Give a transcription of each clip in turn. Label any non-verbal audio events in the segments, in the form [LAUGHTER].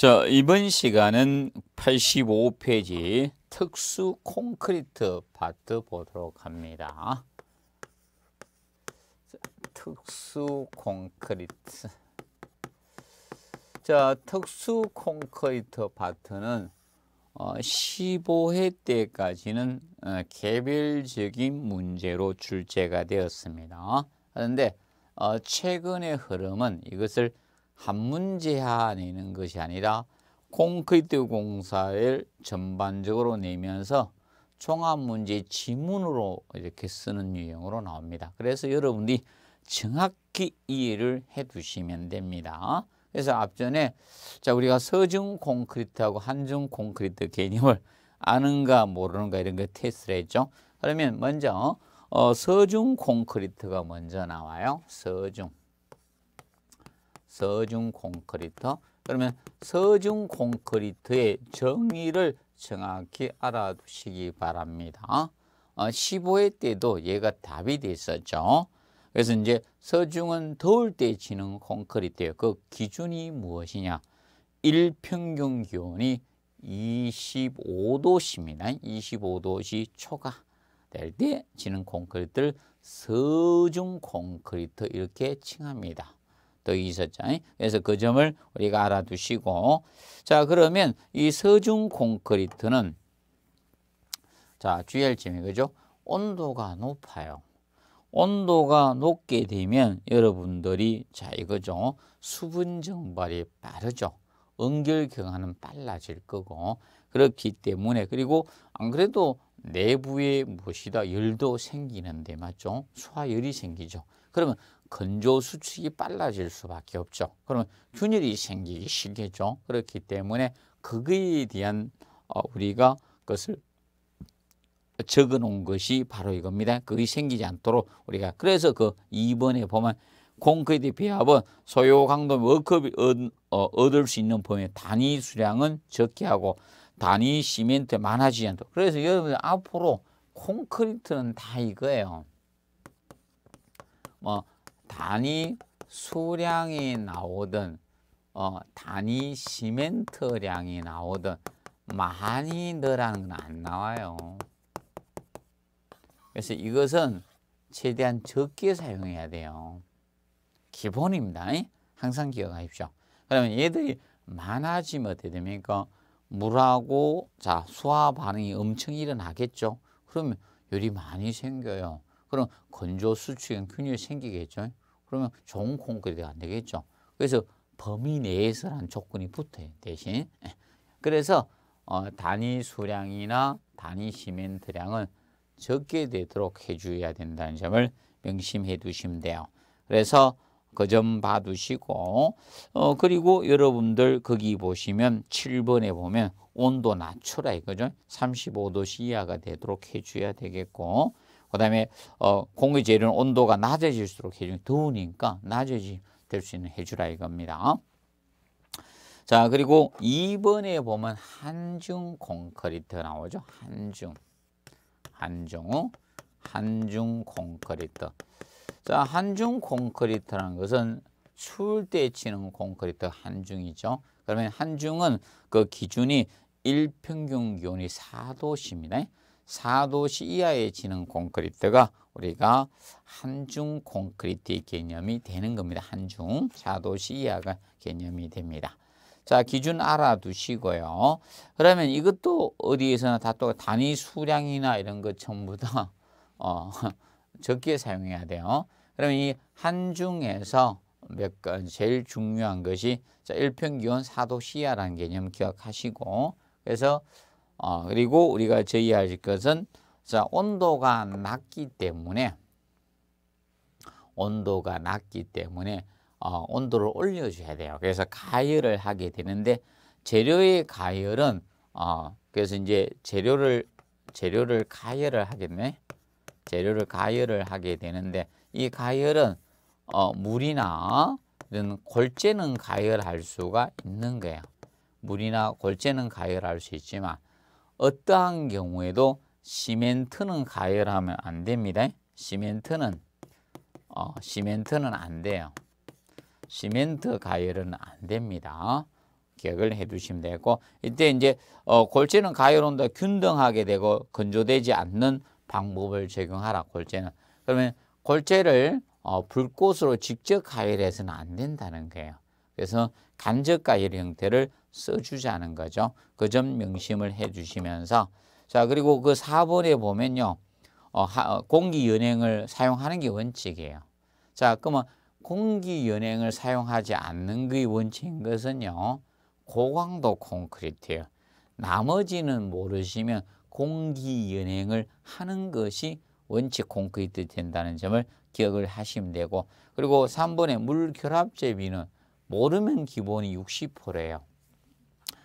자, 이번 시간은 85페이지 특수 콘크리트 파트 보도록 합니다. 특수 콘크리트. 자, 특수 콘크리트 파트는 15회 어, 때까지는 어, 개별적인 문제로 출제가 되었습니다. 그런데 어, 최근의 흐름은 이것을 한 문제 안에 는 것이 아니라 콘크리트 공사를 전반적으로 내면서 종합문제 지문으로 이렇게 쓰는 유형으로 나옵니다. 그래서 여러분들이 정확히 이해를 해 두시면 됩니다. 그래서 앞전에 자 우리가 서중 콘크리트하고 한중 콘크리트 개념을 아는가 모르는가 이런 거 테스트를 했죠. 그러면 먼저 어, 서중 콘크리트가 먼저 나와요. 서중. 서중 콘크리트. 그러면 서중 콘크리트의 정의를 정확히 알아두시기 바랍니다. 15회 어, 때도 얘가 답이 됐었죠. 그래서 이제 서중은 더울 때 지는 콘크리트예요. 그 기준이 무엇이냐? 일평균 기온이 25도씨입니다. 25도씨 초과될 때 지는 콘크리트를 서중 콘크리트 이렇게 칭합니다. 여기 있었죠. 그래서 그 점을 우리가 알아두시고 자 그러면 이 서중 콘크리트는 자주의할점이 그죠? 온도가 높아요. 온도가 높게 되면 여러분들이 자 이거죠. 수분 증발이 빠르죠. 응결 경화는 빨라질 거고 그렇기 때문에 그리고 안 그래도 내부에 무엇이다 열도 생기는데 맞죠? 수화열이 생기죠. 그러면 건조 수축이 빨라질 수밖에 없죠. 그러면 균열이 생기기 쉽겠죠. 그렇기 때문에 그거에 대한 어, 우리가 그것을 적어 놓은 것이 바로 이겁니다. 그게 생기지 않도록 우리가 그래서 그 2번에 보면 콘크리트 배합은 소요 강도 워크업이 어, 얻을 수 있는 범위 단위 수량은 적게 하고 단위 시멘트 많아지지 않도록 그래서 여러분 앞으로 콘크리트는 다 이거예요. 뭐 단위 수량이 나오든 어, 단위 시멘트량이 나오든 많이 늘어나는건 안 나와요. 그래서 이것은 최대한 적게 사용해야 돼요. 기본입니다. 항상 기억하십시오. 그러면 얘들이 많아지면 어떻게 됩니까? 물하고 자 수화 반응이 엄청 일어나겠죠. 그러면 열이 많이 생겨요. 그럼 건조 수축형 균열이 생기겠죠. 그러면 좋은 콘크리트가 안 되겠죠. 그래서 범위 내에서란 조건이 붙어요. 대신. 그래서 어, 단위 수량이나 단위 시멘트량은 적게 되도록 해줘야 된다는 점을 명심해 두시면 돼요. 그래서 그 점 봐두시고 어, 그리고 여러분들 거기 보시면 7번에 보면 온도 낮추라 이거죠. 35도 이하가 되도록 해줘야 되겠고 그다음에 어, 공의 재료는 온도가 낮아질수록 해중이 더우니까 낮아질 수 있는 해주라 이겁니다. 자 그리고 2번에 보면 한중 콘크리트 나오죠. 한중 한중 한중 콘크리트 자 한중 콘크리트라는 것은 추때 치는 콘크리트 한중이죠. 그러면 한중은 그 기준이 일평균 기온이 4도씨입니다. 4도씨 이하에 지는 콘크리트가 우리가 한중 콘크리트의 개념이 되는 겁니다. 한중 4도씨 이하가 개념이 됩니다. 자, 기준 알아두시고요. 그러면 이것도 어디에서나 다 또 단위 수량이나 이런 것 전부 다 어, [LAUGHS] 적게 사용해야 돼요. 그러면 이 한중에서 몇 건, 제일 중요한 것이 자, 일평균 4도 시야라는 개념 기억하시고 그래서 어, 그리고 우리가 제의하실 것은 자, 온도가 낮기 때문에 온도가 낮기 때문에 어, 온도를 올려줘야 돼요. 그래서 가열을 하게 되는데 재료의 가열은 어, 그래서 이제 재료를 재료를 가열을 하겠네. 재료를 가열을 하게 되는데 이 가열은 어, 물이나 이런 골재는 가열할 수가 있는 거예요. 물이나 골재는 가열할 수 있지만 어떠한 경우에도 시멘트는 가열하면 안 됩니다. 시멘트는 어, 시멘트는 안 돼요. 시멘트 가열은 안 됩니다. 기억을 해 두시면 되고 이때 이제 어, 골재는 가열 온도 균등하게 되고 건조되지 않는 방법을 적용하라 골재는 그러면 골재를 어, 불꽃으로 직접 가열해서는 안 된다는 거예요. 그래서 간접과열 형태를 써주자는 거죠. 그 점 명심을 해주시면서 자 그리고 그 4번에 보면요. 어, 하, 어, 공기 연행을 사용하는 게 원칙이에요. 자 그러면 공기 연행을 사용하지 않는 게 원칙인 것은요. 고강도 콘크리트예요. 나머지는 모르시면 공기 연행을 하는 것이 원칙 콘크리트 된다는 점을 기억을 하시면 되고 그리고 3번에 물 결합제비는 모르면 기본이 60%래요.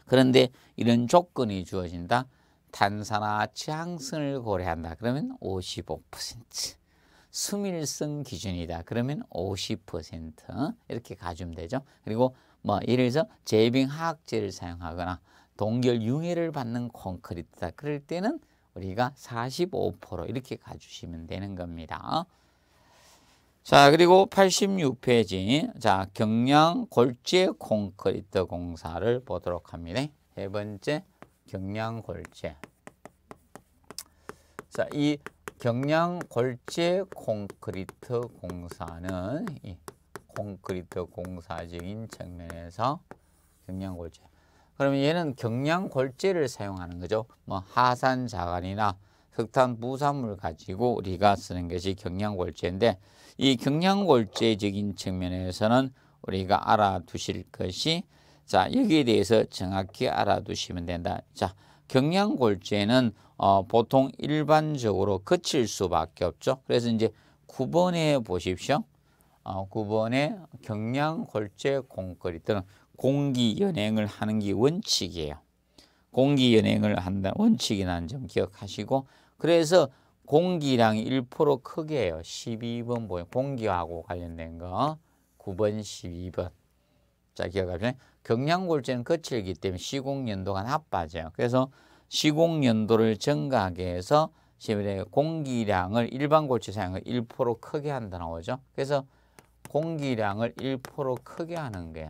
그런데 이런 조건이 주어진다. 탄산화 취향성을 고려한다. 그러면 55%. 수밀성 기준이다. 그러면 50% 이렇게 가주면 되죠. 그리고 뭐 예를 들어서 제빙 화학제를 사용하거나 동결 융해를 받는 콘크리트다. 그럴 때는 우리가 45% 이렇게 가주시면 되는 겁니다. 자, 그리고 86페이지. 자, 경량 골재 콘크리트 공사를 보도록 합니다. 세 번째, 경량 골재. 자, 이 경량 골재 콘크리트 공사는 이 콘크리트 공사적인 측면에서 경량 골재. 그러면 얘는 경량 골재를 사용하는 거죠. 뭐 하산 자갈이나 흑탄 부산물 가지고 우리가 쓰는 것이 경량골재인데 이 경량골재적인 측면에서는 우리가 알아두실 것이 자 여기에 대해서 정확히 알아두시면 된다. 자 경량골재는 어, 보통 일반적으로 거칠 수밖에 없죠. 그래서 이제 9번에 보십시오. 어, 9번에 경량골재 공거리 또는 공기연행을 하는 게 원칙이에요. 공기연행을 한다 원칙이라는 점 기억하시고 그래서 공기량이 1% 크게 해요. 12번 보여 공기하고 관련된 거. 9번, 12번. 자, 기억하시면 경량골재는 거칠기 때문에 시공연도가 나빠져요. 그래서 시공연도를 증가하게 해서 공기량을 일반 골재 사용을 1% 크게 한다는 거죠. 그래서 공기량을 1% 크게 하는 거예요.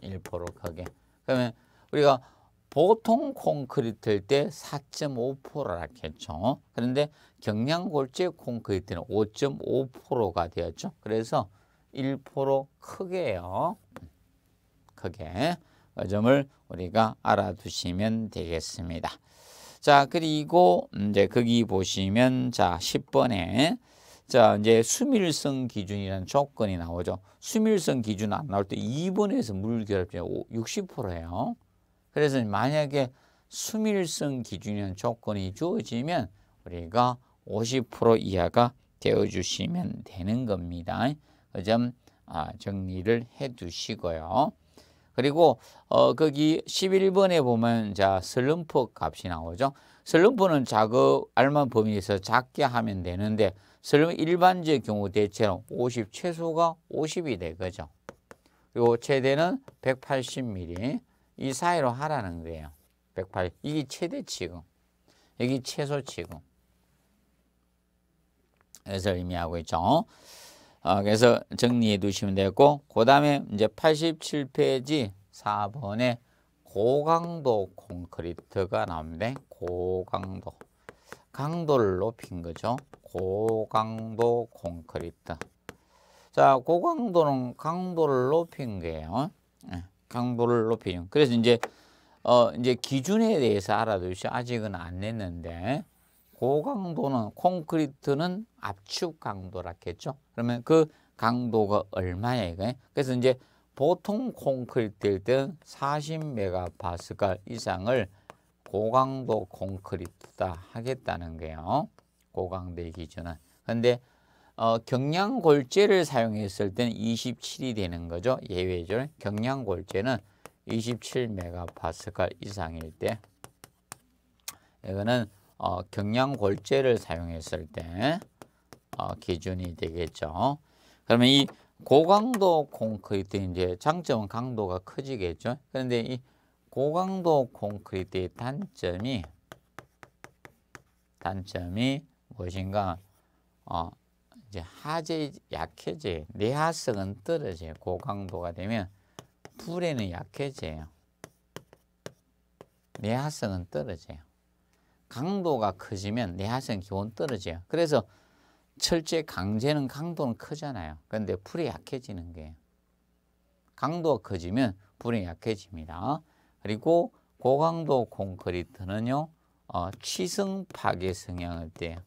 1% 크게. 그러면 우리가 보통 콘크리트일 때 4.5%라 했죠. 겠 그런데 경량골재 콘크리트는 5.5%가 되었죠. 그래서 1% 크게요. 크게. 그 점을 우리가 알아두시면 되겠습니다. 자, 그리고 이제 거기 보시면 자, 10번에 자, 이제 수밀성 기준이라는 조건이 나오죠. 수밀성 기준 안 나올 때 2번에서 물결합이 60%예요. 그래서 만약에 수밀성 기준이라는 조건이 주어지면 우리가 50% 이하가 되어주시면 되는 겁니다. 그점 아, 정리를 해두시고요. 그리고 어, 거기 11번에 보면 자 슬럼프 값이 나오죠. 슬럼프는 작업 알만 범위에서 작게 하면 되는데 슬럼프 일반적 경우 대체로 50 최소가 50이 되거죠. 그리고 최대는 180mm. 이 사이로 하라는 거예요. 108. 이게 최대치고 여기 최소치고 그래서 의미하고 있죠. 어, 그래서 정리해 두시면 되고 그 다음에 이제 87페이지 4번에 고강도 콘크리트가 나옵니다. 고강도. 강도를 높인 거죠. 고강도 콘크리트. 자, 고강도는 강도를 높인 거예요. 강도를 높이는. 그래서 이제 어 이제 기준에 대해서 알아두시 아직은 안 냈는데 고강도는 콘크리트는 압축 강도라겠죠. 그러면 그 강도가 얼마야 이거? 그래서 이제 보통 콘크리트일 때 40메가파스칼 이상을 고강도 콘크리트다 하겠다는 거예요. 고강도의 기준은. 근데 어, 경량골재를 사용했을 때는 27이 되는 거죠. 예외죠. 경량골재는 27메가파스칼 이상일 때 이거는 어, 경량골재를 사용했을 때 어, 기준이 되겠죠. 그러면 이 고강도 콘크리트 이제 장점은 강도가 커지겠죠. 그런데 이 고강도 콘크리트의 단점이 단점이 무엇인가? 어, 이제 하재 약해져요. 내화성은 떨어져요. 고강도가 되면 불에는 약해져요. 내화성은 떨어져요. 강도가 커지면 내화성 기온 떨어져요. 그래서 철제 강제는 강도는 크잖아요. 그런데 불이 약해지는 거예요. 강도가 커지면 불이 약해집니다. 그리고 고강도 콘크리트는요. 어, 취성 파괴 성향을 띠요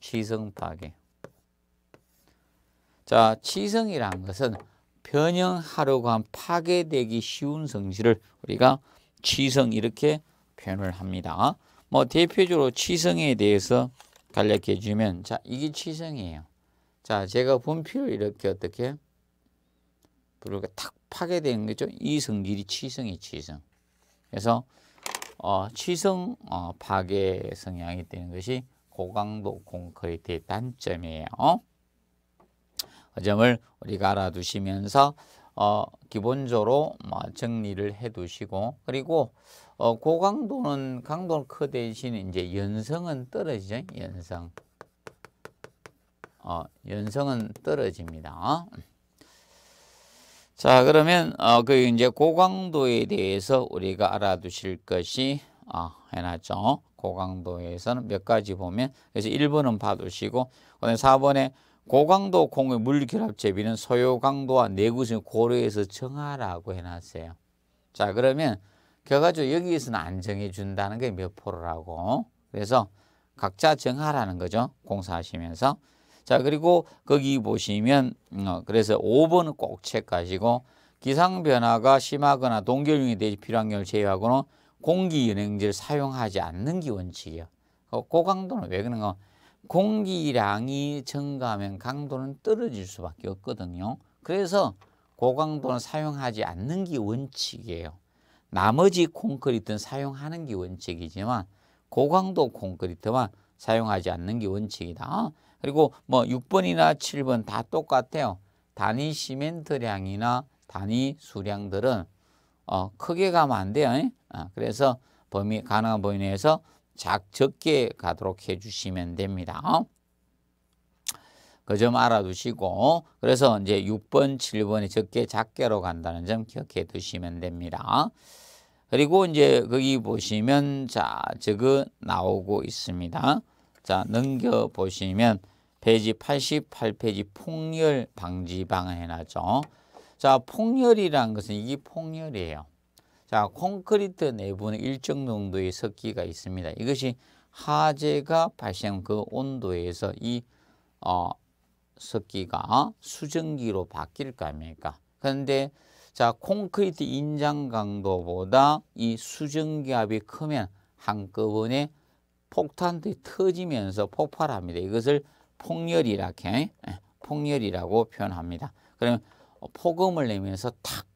취성 파괴. 자, 치성이란 것은 변형하려고 한 파괴되기 쉬운 성질을 우리가 치성 이렇게 표현을 합니다. 뭐 대표적으로 치성에 대해서 간략 해주면 자 이게 치성이에요. 자 제가 분필을 이렇게 어떻게 부르탁파괴되 거죠. 이 성질이 치성이 치성. 그래서 어, 치성 어, 파괴 성향이 되는 것이 고강도 콘크리트 단점이에요. 점을 우리가 알아두시면서 어, 기본적으로 뭐 정리를 해두시고 그리고 어, 고강도는 강도는 커 대신 이제 연성은 떨어지죠. 연성. 어, 연성은 떨어집니다. 자 그러면 어, 그 이제 고강도에 대해서 우리가 알아두실 것이 어, 해놨죠. 고강도에서는 몇 가지 보면 그래서 1번은 봐두시고 그다음에 4번에 고강도 공의 물리결합제비는 소요강도와 내구성 고려해서 정하라고 해놨어요. 자 그러면 결과적으로 여기에서는 안 정해준다는 게몇 프로라고 그래서 각자 정하라는 거죠. 공사하시면서 자 그리고 거기 보시면 어, 그래서 5번은 꼭 체크하시고 기상변화가 심하거나 동결융이 되지 필요한 경우 제외하고는 공기연행제를 사용하지 않는 게 원칙이에요. 그 고강도는 왜 그런가 공기량이 증가하면 강도는 떨어질 수밖에 없거든요. 그래서 고강도는 사용하지 않는 게 원칙이에요. 나머지 콘크리트는 사용하는 게 원칙이지만 고강도 콘크리트만 사용하지 않는 게 원칙이다. 그리고 뭐 6번이나 7번 다 똑같아요. 단위 시멘트량이나 단위 수량들은 어, 크게 가면 안 돼요. 예? 아, 그래서 범위 가능한 범위 내에서 작, 적게 가도록 해주시면 됩니다. 어? 그점 알아두시고 그래서 이제 6번, 7번이 적게 작게로 간다는 점 기억해 두시면 됩니다. 그리고 이제 거기 보시면 자 저거 나오고 있습니다. 자 넘겨 보시면 페이지 88페이지 폭열 방지 방 해놨죠. 자 폭열이란 것은 이게 폭열이에요. 자, 콘크리트 내부는 일정 농도의 석기가 있습니다. 이것이 화재가 발생그 온도에서 이 어, 석기가 수증기로 바뀔 거 아닙니까? 그런데 자 콘크리트 인장 강도보다 이 수증기압이 크면 한꺼번에 폭탄들이 터지면서 폭발합니다. 이것을 폭열이라 해. 폭열이라고 표현합니다. 그러면 폭음을 내면서 탁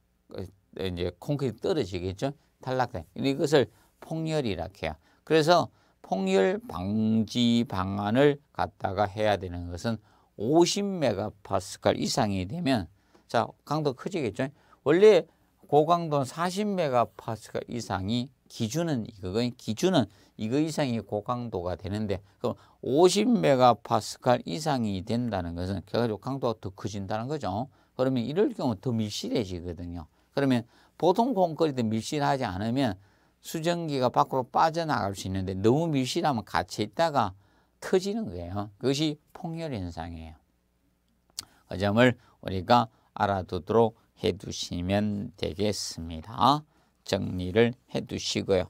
네, 이제 콘크리트 떨어지겠죠. 탈락된. 이것을 폭열이라 해요. 그래서 폭열 방지 방안을 갖다가 해야 되는 것은 50메가파스칼 이상이 되면 자 강도 커지겠죠. 원래 고강도는 40메가파스칼 이상이 기준은 이거건 기준은 이거 이상이 고강도가 되는데 그럼 50메가파스칼 이상이 된다는 것은 결국 강도가 더 커진다는 거죠. 그러면 이럴 경우 더 밀실해지거든요. 그러면 보통 공거리 때 밀실하지 않으면 수증기가 밖으로 빠져나갈 수 있는데 너무 밀실하면 같이 있다가 터지는 거예요. 그것이 폭열 현상이에요. 그 점을 우리가 알아두도록 해두시면 되겠습니다. 정리를 해두시고요.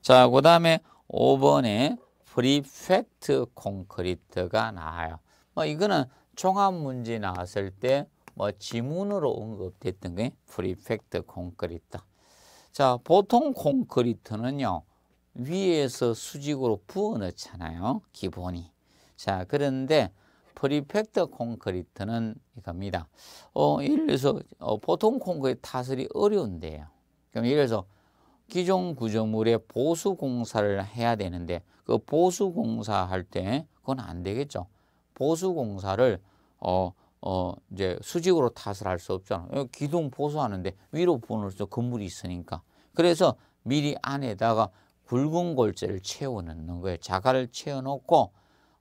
자, 그 다음에 5번에 프리팩트 콘크리트가 나와요. 뭐 이거는 종합 문제 나왔을 때뭐 지문으로 언급됐던 게 프리펙트 콘크리트. 자, 보통 콘크리트는요. 위에서 수직으로 부어 넣잖아요. 기본이. 자, 그런데 프리펙트 콘크리트는 이겁니다. 어, 예를 들어서 어, 보통 콘크리트 타설이 어려운데요. 그럼 예를 들어서 기존 구조물에 보수 공사를 해야 되는데 그 보수 공사할 때 그건 안 되겠죠. 보수 공사를 어, 어 이제 수직으로 탓을 할 수 없잖아. 기둥 보수하는데 위로 보면 건물이 있으니까. 그래서 미리 안에다가 굵은 골재를 채워 넣는 거예요. 자갈을 채워 넣고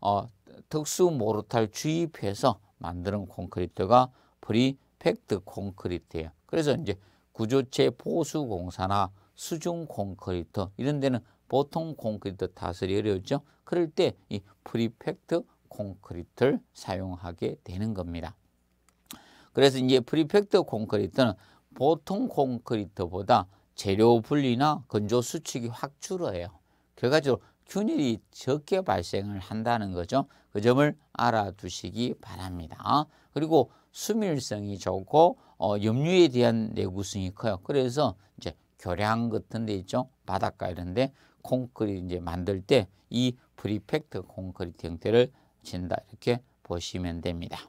어 특수 모르탈 주입해서 만드는 콘크리트가 프리팩트 콘크리트예요. 그래서 이제 구조체 보수 공사나 수중 콘크리트 이런 데는 보통 콘크리트 타설이 어려우죠. 그럴 때 이 프리팩트 콘크리트를 사용하게 되는 겁니다. 그래서 이제 프리팩트 콘크리트는 보통 콘크리트보다 재료 분리나 건조 수축이 확 줄어요. 결과적으로 균일이 적게 발생을 한다는 거죠. 그 점을 알아두시기 바랍니다. 그리고 수밀성이 좋고 어, 염류에 대한 내구성이 커요. 그래서 이제 교량 같은 데 있죠. 바닷가 이런 데 콘크리트 이제 만들 때 이 프리팩트 콘크리트 형태를 진다. 이렇게 보시면 됩니다.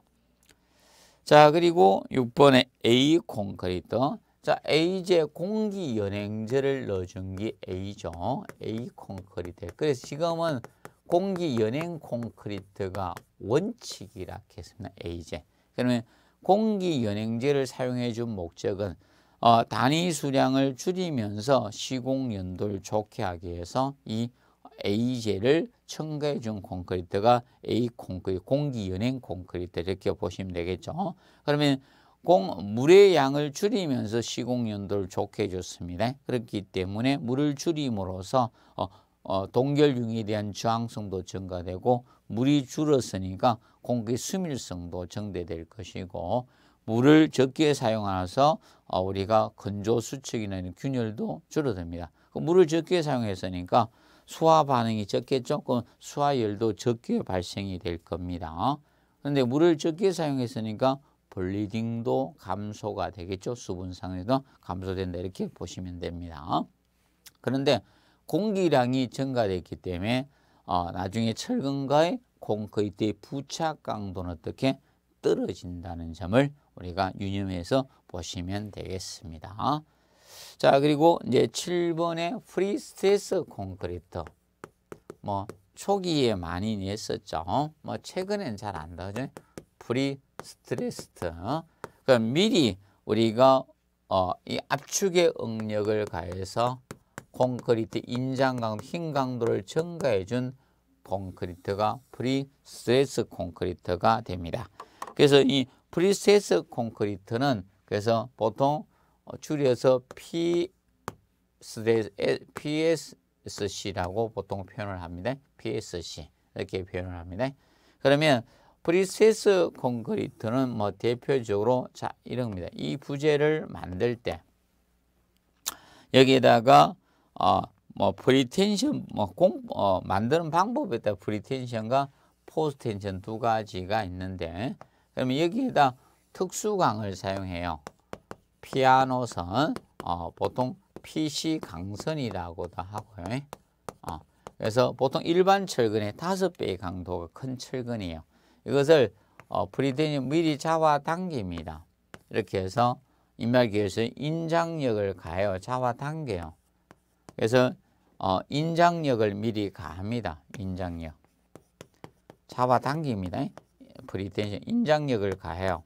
자, 그리고 6번에 A 콘크리트. 자, A제 공기 연행제를 넣어준 게 A죠. A 콘크리트. 그래서 지금은 공기 연행 콘크리트가 원칙이라 했습니다. A제. 그러면 공기 연행제를 사용해 준 목적은 어, 단위 수량을 줄이면서 시공 연도를 좋게 하기 위해서 이 AJ를 첨가해준 콘크리트가 A 콘크리트, 공기 연행 콘크리트 이렇게 보시면 되겠죠. 그러면 공, 물의 양을 줄이면서 시공 연도를 좋게 해줬습니다. 그렇기 때문에 물을 줄임으로써 어, 어, 동결융에 대한 저항성도 증가되고 물이 줄었으니까 공기 수밀성도 증대될 것이고 물을 적게 사용하서 어, 우리가 건조 수축이나 균열도 줄어듭니다. 그 물을 적게 사용했으니까 수화 반응이 적게 조금 수화열도 적게 발생이 될 겁니다. 그런데 물을 적게 사용했으니까 블리딩도 감소가 되겠죠. 수분상에서 감소된다 이렇게 보시면 됩니다. 그런데 공기량이 증가됐기 때문에 어, 나중에 철근과의 콘크리트의 부착 강도는 어떻게 떨어진다는 점을 우리가 유념해서 보시면 되겠습니다. 자, 그리고 이제 7번의 프리 스트레스 콘크리트. 뭐 초기에 많이 했었죠. 어? 뭐 최근엔 잘안 나오죠. 프리 스트레스트. 어? 그럼 미리 우리가 어, 이 압축의 응력을 가해서 콘크리트 인장강 흰 강도를 증가해 준 콘크리트가 프리 스트레스 콘크리트가 됩니다. 그래서 이 프리 스트레스 콘크리트는 그래서 보통 어, 줄여서 PSC라고 보통 표현을 합니다. PSC 이렇게 표현을 합니다. 그러면 프리세스 콘크리트는 뭐 대표적으로 자 이럽니다. 이 부재를 만들 때 여기에다가 어, 뭐 프리텐션 뭐공 어, 만드는 방법에 따라 프리텐션과 포스텐션 두 가지가 있는데 그러면 여기에다 특수광을 사용해요. 피아노선 어, 보통 PC 강선이라고도 하고요. 어, 그래서 보통 일반 철근의 다섯 배의 강도가 큰 철근이에요. 이것을 어, 프리덴이 미리 잡아당깁니다. 이렇게 해서 인말기에서 인장력을 가요. 잡아당겨요. 그래서 어, 인장력을 미리 가합니다. 인장력. 잡아당깁니다. 프리텐션 인장력을 가해요.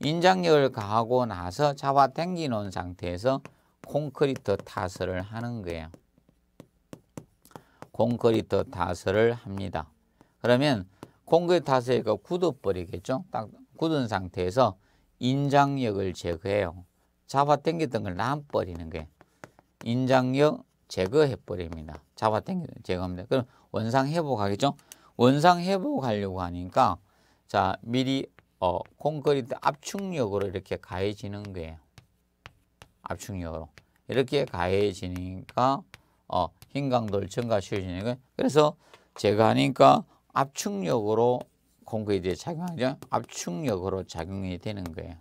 인장력을 가하고 나서 잡아당기 놓 상태에서 콘크리트 타설을 하는 거예요. 콘크리트 타설을 합니다. 그러면 콘크리트 타설이가 그 굳어버리겠죠? 딱 굳은 상태에서 인장력을 제거해요. 잡아당기던 걸 남버리는 게 인장력 제거해버립니다. 잡아당기 제거합니다. 그럼 원상 회복하겠죠? 원상 회복하려고 하니까 자 미리 어, 콘크리트 압축력으로 이렇게 가해지는 거예요. 압축력으로. 이렇게 가해지니까 어, 흰강도 증가시켜주는 거예요. 그래서 제가 하니까 압축력으로 콘크리트에 작용하죠. 압축력으로 작용이 되는 거예요.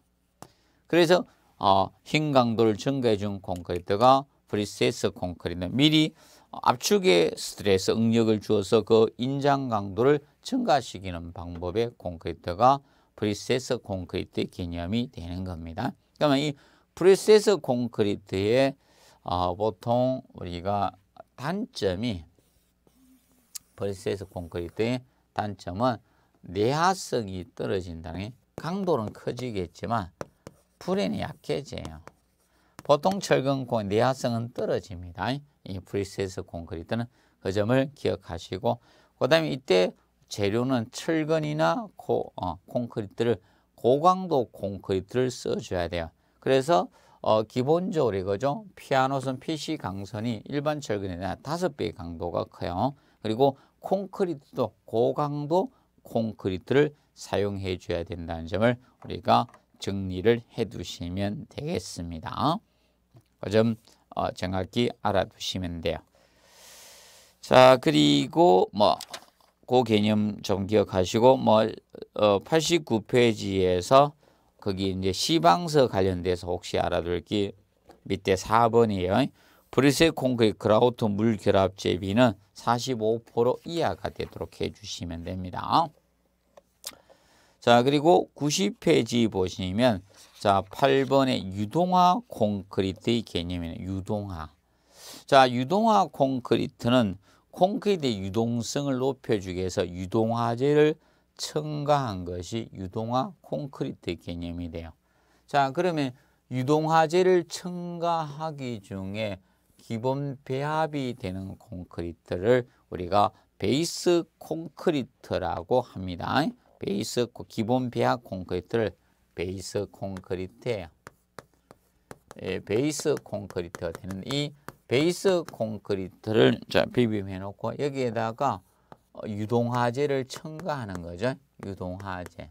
그래서 어, 흰강도 증가해준 콘크리트가 브리세스 콘크리트 미리 압축에 스트레스 응력을 주어서 그 인장 강도를 증가시키는 방법의 콘크리트가 프리세스 콘크리트 개념이 되는 겁니다. 그러면 이 프리세스 콘크리트의 어, 보통 우리가 단점이 프리세스 콘크리트의 단점은 내화성이 떨어진다는 강도는 커지겠지만 불에는 약해져요. 보통 철근공 내화성은 떨어집니다. 이 프리세스 콘크리트는 그 점을 기억하시고 그 다음에 이때 재료는 철근이나 고, 어, 콘크리트를 고강도 콘크리트를 써줘야 돼요. 그래서 어, 기본적으로 이거죠. 피아노선 PC 강선이 일반 철근에 대한 다배 강도가 커요. 그리고 콘크리트도 고강도 콘크리트를 사용해 줘야 된다는 점을 우리가 정리를 해 두시면 되겠습니다. 좀 그 어, 정확히 알아두시면 돼요. 자 그리고 뭐그 개념 좀 기억하시고 뭐 어, 89페이지에서 거기 이제 시방서 관련돼서 혹시 알아둘기 밑에 4번이에요. 브리셀 콘크리트 그라우트 물 결합 제비는 45% 이하가 되도록 해주시면 됩니다. 자 그리고 90페이지 보시면 자 8번의 유동화 콘크리트의 개념이에요. 유동화. 자 유동화 콘크리트는 콘크리트의 유동성을 높여주기 위해서 유동화제를 첨가한 것이 유동화 콘크리트 개념이 돼요. 자 그러면 유동화재를 첨가하기 중에 기본 배합이 되는 콘크리트를 우리가 베이스 콘크리트라고 합니다. 베이스 기본 배합 콘크리트를 베이스 콘크리트예요. 예, 베이스 콘크리트가 되는 이 베이스 콘크리트를 자, 비빔해 놓고 여기에다가 어, 유동화제를 첨가하는 거죠. 유동화재.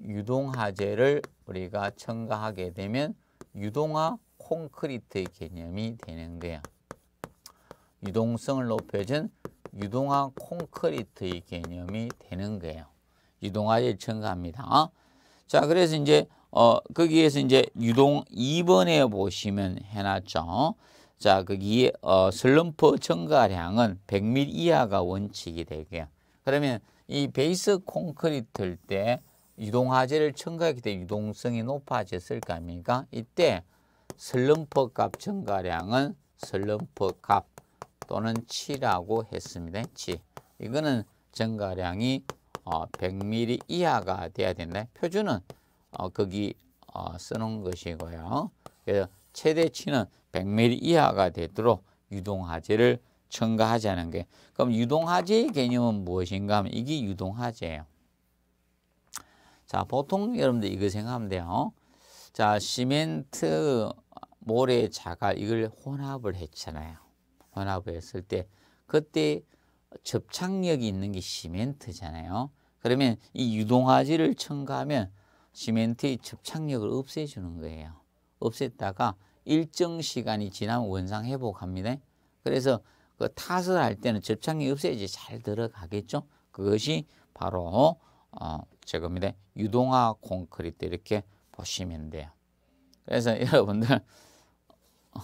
유동화재를 우리가 첨가하게 되면 유동화 콘크리트의 개념이 되는 거야. 유동성을 높여준 유동화 콘크리트의 개념이 되는 거예요. 유동화재를 첨가합니다. 어? 자, 그래서 이제 어, 거기에서 이제 유동 2번에 보시면 해놨죠. 자, 거기 그 어, 슬럼프 증가량은 100mm 이하가 원칙이 되고요. 그러면 이 베이스 콘크리트일 때 유동화재를 첨가했기 때문에 유동성이 높아졌을 거 아닙니까? 이때 슬럼프 값 증가량은 슬럼프 값 또는 치라고 했습니다. 치. 이거는 증가량이 100mm 어, 이하가 돼야 된다. 표준은 어, 거기 어, 쓰는 것이고요. 그래서 최대치는 100mm 이하가 되도록 유동화재를 첨가하자는 게 그럼 유동화재의 개념은 무엇인가 하면 이게 유동화재예요. 자 보통 여러분들 이거 생각하면 돼요. 자 시멘트, 모래, 자갈 이걸 혼합을 했잖아요. 혼합을 했을 때 그때 접착력이 있는 게 시멘트잖아요. 그러면 이 유동화재를 첨가하면 시멘트의 접착력을 없애주는 거예요. 없앴다가 일정 시간이 지나면 원상 회복합니다. 그래서 그 탓을 할 때는 접착력 없애야지 잘 들어가겠죠. 그것이 바로 어, 저겁니다. 유동화 콘크리트 이렇게 보시면 돼요. 그래서 [LAUGHS] 여러분들 어,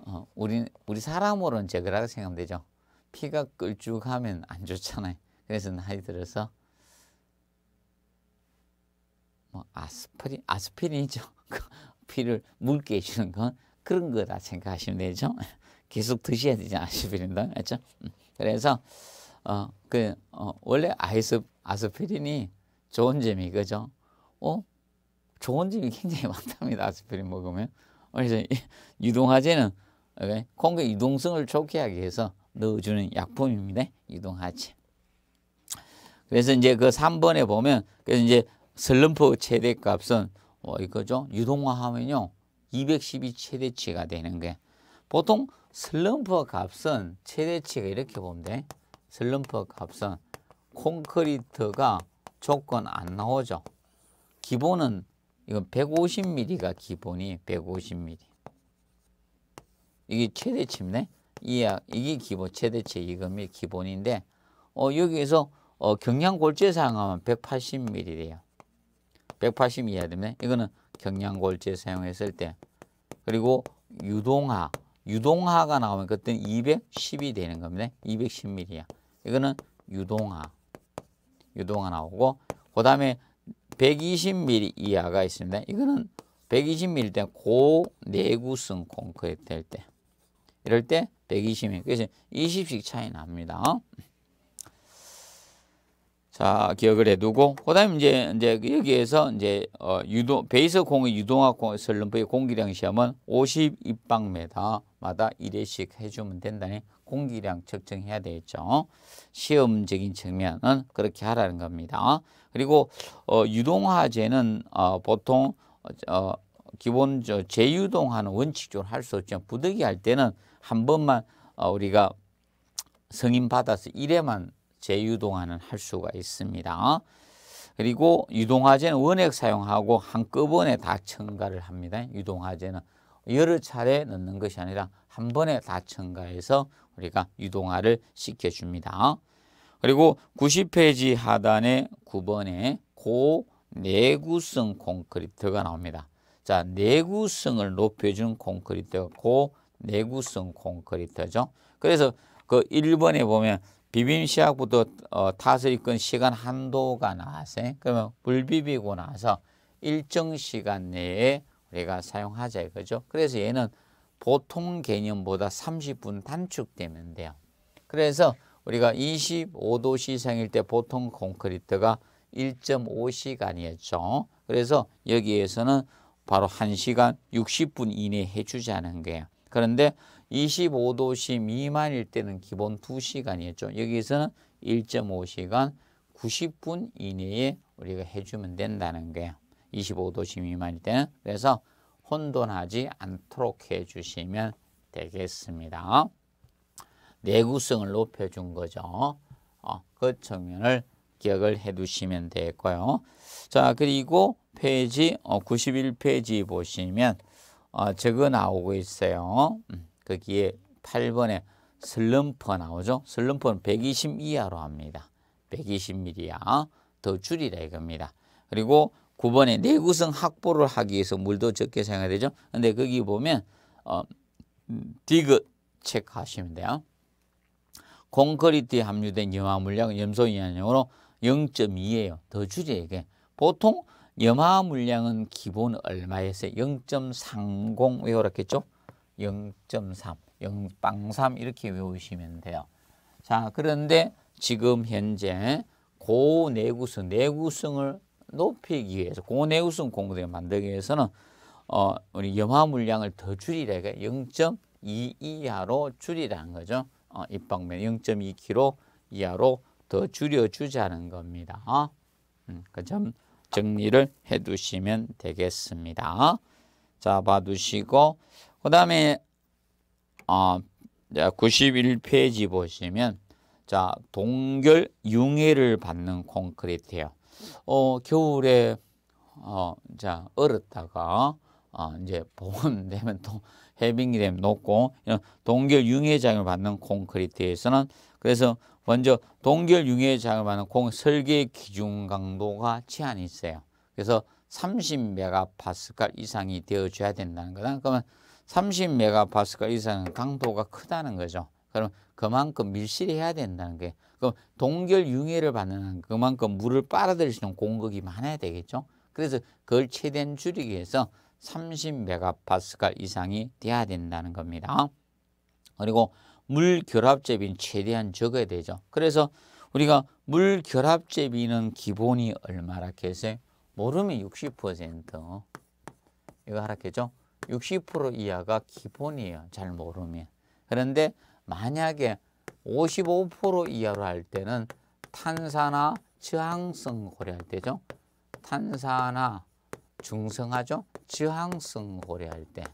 어, 우리 우리 사람으로는 저거라고 생각하면 되죠. 피가 끌쭉하면 안 좋잖아요. 그래서 나이 들어서 뭐 아스피린 아스피린이죠. [LAUGHS] 그 커피를 묽게 해주는 건 그런 거다 생각하시면 되죠. 계속 드셔야 되지 아시피린다 그죠 그래서 어, 그, 어, 원래 아이스, 아스피린이 좋은 점이 그죠? 어? 좋은 점이 굉장히 많답니다. 아스피린 먹으면. 그래서 유동화제는 공격 유동성을 좋게 하기 위해서 넣어주는 약품입니다. 유동화제. 그래서 이제 그 3번에 보면 그래서 이제 슬럼프 최대값은 어, 이거죠. 유동화하면요. 2 1 0 최대치가 되는 게 보통 슬럼프 값은 최대치가 이렇게 보면 돼. 슬럼프 값은 콘크리트가 조건 안 나오죠. 기본은 이건 150mm가 기본이 150mm. 이게 최대치입 이게 기본 최대치 이금이 기본인데 어, 여기에서 어, 경량 골재 사용하면 180mm 돼요. 180 이해야 됩니다. 이거는 경량골재 사용했을 때. 그리고 유동하. 유동하가 나오면 그때는 210이 되는 겁니다. 210mm야. 이거는 유동하. 유동하 나오고 그 다음에 120mm 이하가 있습니다. 이거는 120mm 때 고내구성 콘크리트 될 때. 이럴 때 120mm. 그래서 20씩 차이 납니다. 자 기억을 해두고 그다음 에 이제 이제 여기에서 이제 어, 유도 베이스 공의 유동학 공 슬럼프의 공기량 시험은 50입방미터마다 1회씩 해주면 된다니 공기량 측정해야 되겠죠. 시험적인 측면은 그렇게 하라는 겁니다. 그리고 어, 유동화제는 어, 보통 어, 기본 저 재유동하는 원칙적으로 할 수 없지만 부득이 할 때는 한 번만 어, 우리가 승인 받아서 1회만 재유동화는 할 수가 있습니다. 그리고 유동화재는 원액 사용하고 한꺼번에 다 첨가를 합니다. 유동화재는 여러 차례 넣는 것이 아니라 한 번에 다 첨가해서 우리가 유동화를 시켜줍니다. 그리고 90페이지 하단에 9번에 고 내구성 콘크리트가 나옵니다. 자, 내구성을 높여준 콘크리트고 내구성 콘크리트죠. 그래서 그 1번에 보면 비빔 시작부터 어, 탓을 이끈 시간 한도가 나왔어요. 그러면 물 비비고 나서 일정 시간 내에 우리가 사용하자 이거죠. 그래서 얘는 보통 개념보다 30분 단축되면 돼요. 그래서 우리가 25도씨 생일 때 보통 콘크리트가 1.5시간이었죠. 그래서 여기에서는 바로 1시간 60분 이내에 해주자는 거예요. 그런데 25도씨 미만일 때는 기본 2시간이었죠. 여기서는 1.5시간 90분 이내에 우리가 해주면 된다는 거예요. 25도씨 미만일 때는 그래서 혼돈하지 않도록 해주시면 되겠습니다. 내구성을 높여준 거죠. 어, 그 측면을 기억을 해두시면 되고요. 겠자 그리고 페이지 어, 91페이지 보시면 어, 적어 나오고 있어요. 음. 거기에 8번에 슬럼프가 나오죠. 슬럼프는 120 이하로 합니다. 120mm야 더 줄이라 이겁니다. 그리고 9번에 내구성 확보를 하기 위해서 물도 적게 사용해야 되죠. 근데 거기 보면 어, 디귿 체크하시면 돼요. 콘크리트에 함유된 염화 물량은 염소 이하용으로 0.2예요. 더 줄여 이게. 보통 염화 물량은 기본 얼마에서 0.30이렇겠죠 0.3, 0.3 이렇게 외우시면 돼요. 자, 그런데 지금 현재 고내구성, 내구성을 높이기 위해서 고내구성 공부대 만들기 위해서는 어, 우리 염화 물량을 더 줄이라 가0.2 이하로 줄이라는 거죠. 어, 입방면 0.2kg 이하로 더 줄여주자는 겁니다. 어? 음, 그점 정리를 해두시면 되겠습니다. 잡아두시고 그 다음에 어, 아, 91페이지 보시면 자 동결 융해를 받는 콘크리트예요. 어, 겨울에 어, 자 얼었다가 어, 이제 봄 되면 또 해빙이 되면 녹고 이런 어, 동결 융해장을 받는 콘크리트에서는 그래서 먼저 동결 융해장을 받는 콘 설계 기준 강도가 제한이 있어요. 그래서 30메가파스칼 이상이 되어줘야 된다는 거다. 그러면 30메가파스칼 이상은 강도가 크다는 거죠. 그럼 그만큼 밀실해야 된다는 게 그럼 동결 융해를 받는 그만큼 물을 빨아들일 수 있는 공급이 많아야 되겠죠. 그래서 그걸 최대한 줄이기 위해서 3 0메가파 이상이 돼야 된다는 겁니다. 그리고 물 결합제비는 최대한 적어야 되죠. 그래서 우리가 물 결합제비는 기본이 얼마라 했어요? 모르면 60% 이거 하락했죠. 60% 이하가 기본이에요. 잘 모르면. 그런데 만약에 55% 이하로 할 때는 탄산화 저항성 고려할 때죠. 탄산화 중성화죠. 저항성 고려할 때.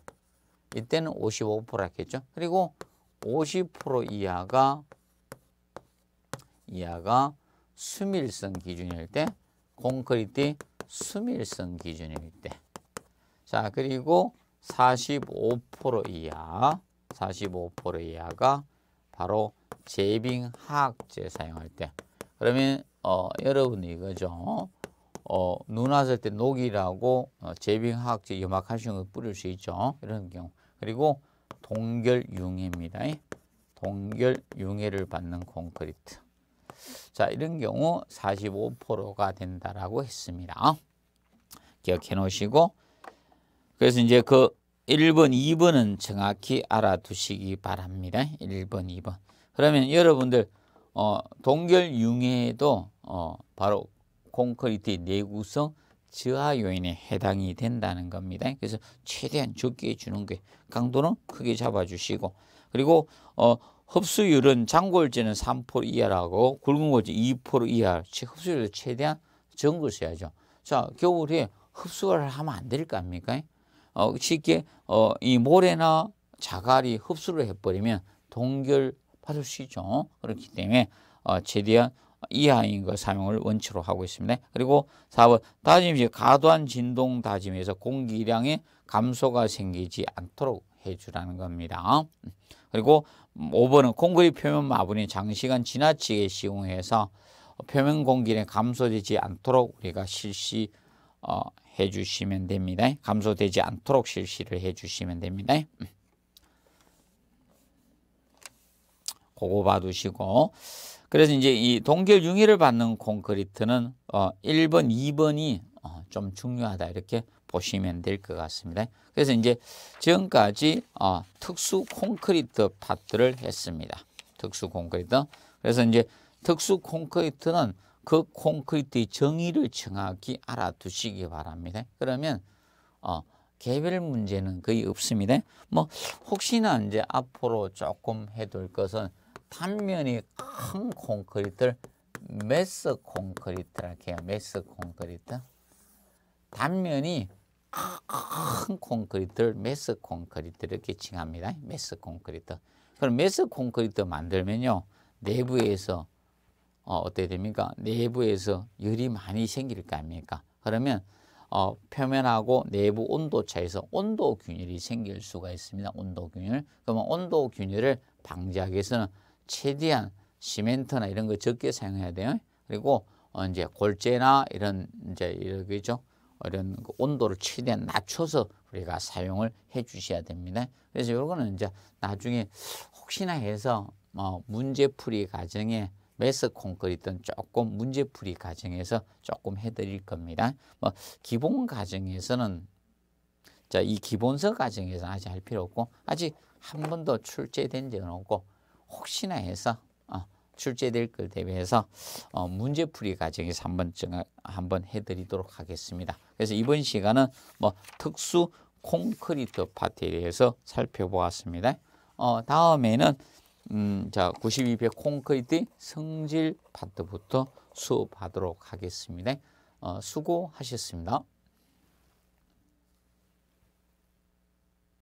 이때는 55% 했겠죠. 그리고 50% 이하가 이하가 수밀성 기준일 때 콘크리트 수밀성 기준일 때. 자, 그리고 45% 이하, 45% 이하가 바로 제빙 하악제 사용할 때. 그러면 어, 여러분이 거죠 어, 눈 왔을 때 녹이라고 어, 제빙 하악제 염화칼슘 을 뿌릴 수 있죠. 이런 경우. 그리고 동결융해입니다. 동결융해를 받는 콘크리트. 자, 이런 경우 45%가 된다라고 했습니다. 기억해 놓으시고 그래서 이제 그 1번, 2번은 정확히 알아두시기 바랍니다. 1번, 2번. 그러면 여러분들 어, 동결 융해도 어, 바로 콘크리트 내구성 저하 요인에 해당이 된다는 겁니다. 그래서 최대한 적게 주는 게 강도는 크게 잡아주시고 그리고 어, 흡수율은 장골제는 3% 이하라고 굵은골제 2% 이하 흡수율을 최대한 적은 걸 써야죠. 자 겨울에 흡수를 하면 안 될 겁니까? 어, 쉽게 어, 이 모래나 자갈이 흡수를 해버리면 동결받을 수 있죠. 그렇기 때문에 어, 최대한 이하인 거 사용을 원칙으로 하고 있습니다. 그리고 4번 다짐시 과도한 진동 다짐에서 공기량의 감소가 생기지 않도록 해주라는 겁니다. 그리고 5번은 콘크리트 표면 마분이 장시간 지나치게 시공해서 표면 공기량 감소되지 않도록 우리가 실시 어, 해주시면 됩니다. 감소되지 않도록 실시를 해주시면 됩니다. 그거 봐두시고 그래서 이제 이 동결 융해를 받는 콘크리트는 어 1번, 2번이 어좀 중요하다 이렇게 보시면 될 것 같습니다. 그래서 이제 지금까지 어 특수 콘크리트 파트를 했습니다. 특수 콘크리트. 그래서 이제 특수 콘크리트는 그 콘크리트의 정의를 정확히 알아두시기 바랍니다. 그러면 어, 개별 문제는 거의 없습니다. 뭐 혹시나 이제 앞으로 조금 해둘 것은 단면이 큰 콘크리트를 메스 콘크리트라고 해요. 메스 콘크리트. 단면이 큰 콘크리트를 메스 콘크리트 이렇게 칭합니다. 메스 콘크리트. 그럼 메스 콘크리트 만들면요. 내부에서 어, 어떻게 됩니까? 내부에서 열이 많이 생길 거 아닙니까? 그러면 어, 표면하고 내부 온도 차에서 온도 균열이 생길 수가 있습니다. 온도 균열. 그러면 온도 균열을 방지하기 위해서는 최대한 시멘트나 이런 거 적게 사용해야 돼요. 그리고 어, 이제 골재나 이런 이제 이렇게죠. 이런 그 온도를 최대한 낮춰서 우리가 사용을 해 주셔야 됩니다. 그래서 이거는 이제 나중에 혹시나 해서 뭐 문제풀이 과정에 매스 콘크리트는 조금 문제풀이 과정에서 조금 해드릴 겁니다. 뭐 기본 과정에서는 자, 이 기본서 과정에서 아직 할 필요 없고 아직 한 번도 출제된 적은 없고 혹시나 해서 어, 출제될 걸 대비해서 어, 문제풀이 과정에서 한번 한번 해드리도록 하겠습니다. 그래서 이번 시간은 뭐 특수 콘크리트 파트에 대해서 살펴보았습니다. 어, 다음에는 음, 자, 92회 콘크리트 성질 파트부터 수업하도록 하겠습니다. 어, 수고하셨습니다.